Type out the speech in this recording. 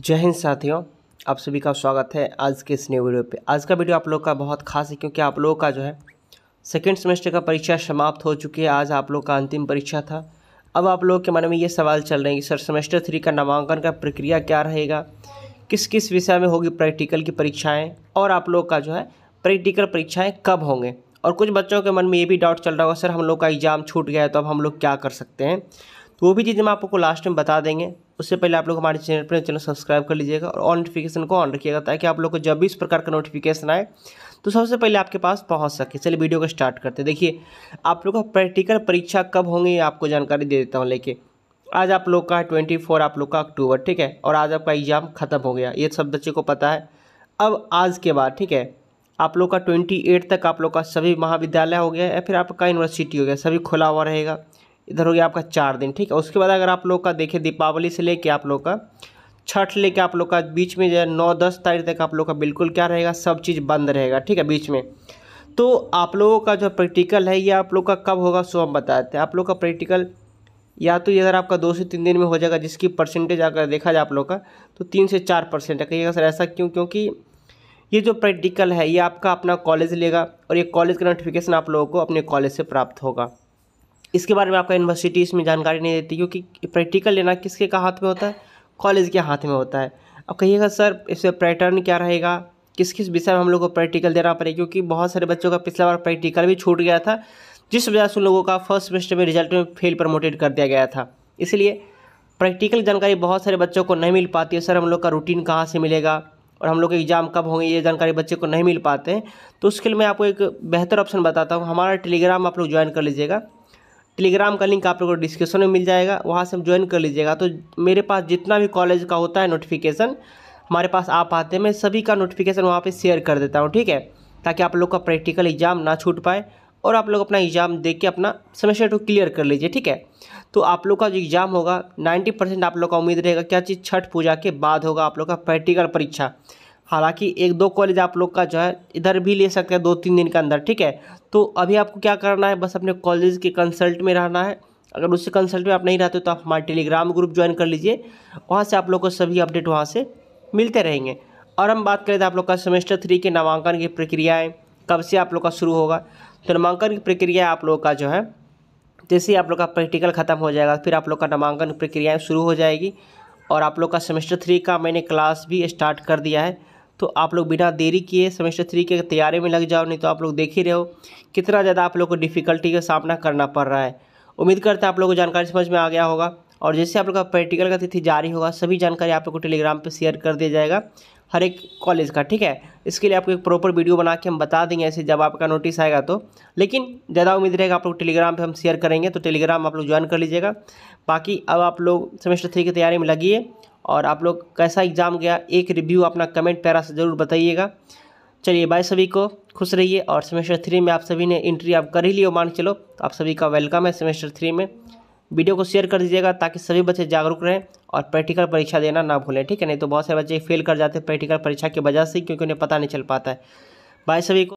जय हिंद साथियों आप सभी का स्वागत है आज के इस न्यू वीडियो पे आज का वीडियो आप लोग का बहुत खास है क्योंकि आप लोगों का जो है सेकेंड सेमेस्टर का परीक्षा समाप्त हो चुकी है आज आप लोग का अंतिम परीक्षा था अब आप लोगों के मन में ये सवाल चल रहे हैं कि सर सेमेस्टर थ्री का नामांकन का प्रक्रिया क्या रहेगा किस किस विषय में होगी प्रैक्टिकल की परीक्षाएँ और आप लोग का जो है प्रैक्टिकल परीक्षाएँ कब होंगे और कुछ बच्चों के मन में ये भी डाउट चल रहा होगा सर हम लोग का एग्ज़ाम छूट गया है तो अब हम लोग क्या कर सकते हैं तो वो भी चीज़ हम आपको लास्ट में बता देंगे उससे पहले आप लोग हमारे चैनल पर चैनल सब्सक्राइब कर लीजिएगा और ऑल नोटिफिकेशन को ऑन रखिएगा ताकि आप लोग को जब भी इस प्रकार का नोटिफिकेशन आए तो सबसे पहले आपके पास पहुंच सके चलिए वीडियो को स्टार्ट करते हैं देखिए आप लोग का प्रैक्टिकल परीक्षा कब होंगी आपको जानकारी दे देता हूँ लेके आज आप लोग का ट्वेंटी फोर आप लोग का अक्टूबर ठीक है और आज आपका एग्ज़ाम ख़त्म हो गया ये सब बच्चे को पता है अब आज के बाद ठीक है आप लोग का ट्वेंटी एट तक आप लोग का सभी महाविद्यालय हो गया या फिर आपका यूनिवर्सिटी हो गया सभी खुला हुआ रहेगा इधर हो गया आपका चार दिन ठीक है उसके बाद अगर आप लोग का देखें दीपावली से लेके आप लोग का छठ लेके आप लोग का बीच में जो है नौ दस तारीख तक आप लोग का बिल्कुल क्या रहेगा सब चीज़ बंद रहेगा ठीक है बीच में तो आप लोगों का जो प्रैक्टिकल है ये आप लोग का कब होगा सो हम बताते हैं आप लोग का प्रैक्टिकल या तो इधर आपका दो से तीन दिन में हो जाएगा जिसकी परसेंटेज अगर देखा जाए आप लोग का तो तीन से चार परसेंट कहिएगा सर ऐसा क्यों क्योंकि ये जो प्रैक्टिकल है ये आपका अपना कॉलेज लेगा और ये कॉलेज का नोटिफिकेशन आप लोगों को अपने कॉलेज से प्राप्त होगा इसके बारे में आपका यूनिवर्सिटी इसमें जानकारी नहीं देती क्योंकि प्रैक्टिकल लेना किसके का हाथ में होता है कॉलेज के हाथ में होता है अब कहिएगा सर इसमें पैटर्न क्या रहेगा किस किस विषय में हम लोग को प्रैक्टिकल देना पड़ेगा क्योंकि बहुत सारे बच्चों का पिछला बार प्रैक्टिकल भी छूट गया था जिस वजह से उन लोगों का फर्स्ट सेमेस्टर में रिजल्ट में फेल प्रमोटेड कर दिया गया था इसलिए प्रैक्टिकल जानकारी बहुत सारे बच्चों को नहीं मिल पाती है सर हम लोग का रूटीन कहाँ से मिलेगा और हम लोग के एग्ज़ाम कब होंगे ये जानकारी बच्चे को नहीं मिल पाते हैं तो उसके लिए मैं आपको एक बेहतर ऑप्शन बताता हूँ हमारा टेलीग्राम आप लोग ज्वाइन कर लीजिएगा टेलीग्राम का लिंक आप लोगों को डिस्क्रिप्शन में मिल जाएगा वहाँ से हम ज्वाइन कर लीजिएगा तो मेरे पास जितना भी कॉलेज का होता है नोटिफिकेशन हमारे पास आप आते हैं मैं सभी का नोटिफिकेशन वहाँ पर शेयर कर देता हूँ ठीक है ताकि आप लोग का प्रैक्टिकल एग्जाम ना छूट पाए और आप लोग अपना एग्ज़ाम देख के अपना सेमेस्टर टू क्लियर कर लीजिए ठीक है तो आप लोग का जो एग्ज़ाम होगा नाइन्टी परसेंट आप लोग का उम्मीद रहेगा क्या चीज़ छठ पूजा के बाद होगा आप लोग का प्रैक्टिकल परीक्षा हालांकि एक दो कॉलेज आप लोग का जो है इधर भी ले सकते हैं दो तीन दिन के अंदर ठीक है तो अभी आपको क्या करना है बस अपने कॉलेज के कंसल्ट में रहना है अगर उससे कंसल्ट में आप नहीं रहते तो आप हमारे टेलीग्राम ग्रुप ज्वाइन कर लीजिए वहाँ से आप लोग को सभी अपडेट वहाँ से मिलते रहेंगे और हम बात करें तो आप लोग का सेमेस्टर थ्री के नामांकन की प्रक्रियाएँ कब से आप लोग का शुरू होगा तो नामांकन की प्रक्रिया आप लोग का जो है जैसे ही आप लोग का प्रैक्टिकल ख़त्म हो जाएगा फिर आप लोग का नामांकन प्रक्रियाएँ शुरू हो जाएगी और आप लोग का सेमेस्टर थ्री का मैंने क्लास भी स्टार्ट कर दिया है तो आप लोग बिना देरी किए सेमेस्टर थ्री के तैयारी में लग जाओ नहीं तो आप लोग देख ही रहे हो कितना ज़्यादा आप लोग को डिफ़िकल्टी का सामना करना पड़ रहा है उम्मीद करते हैं आप लोग को जानकारी समझ में आ गया होगा और जैसे आप लोग का प्रैक्टिकल का तिथि जारी होगा सभी जानकारी आप लोग को टेलीग्राम पर शेयर कर दिया जाएगा हर एक कॉलेज का ठीक है इसके लिए आपको एक प्रॉपर वीडियो बना के हम बता देंगे ऐसे जब आपका नोटिस आएगा तो लेकिन ज़्यादा उम्मीद रहेगा आप लोग टेलीग्राम पे हम शेयर करेंगे तो टेलीग्राम आप लोग ज्वाइन कर लीजिएगा बाकी अब आप लोग सेमेस्टर थ्री की तैयारी में लगिए और आप लोग कैसा एग्ज़ाम गया एक रिव्यू अपना कमेंट पैरा से ज़रूर बताइएगा चलिए बाय सभी को खुश रहिए और सेमेस्टर थ्री में आप सभी ने एंट्री आप कर ही लिए मान चलो आप सभी का वेलकम है सेमेस्टर थ्री में वीडियो को शेयर कर दीजिएगा ताकि सभी बच्चे जागरूक रहें और प्रैक्टिकल परीक्षा देना ना भूलें ठीक है नहीं तो बहुत सारे बच्चे फेल कर जाते हैं प्रैक्टिकल परीक्षा की वजह से क्योंकि उन्हें पता नहीं चल पाता है बाय सभी को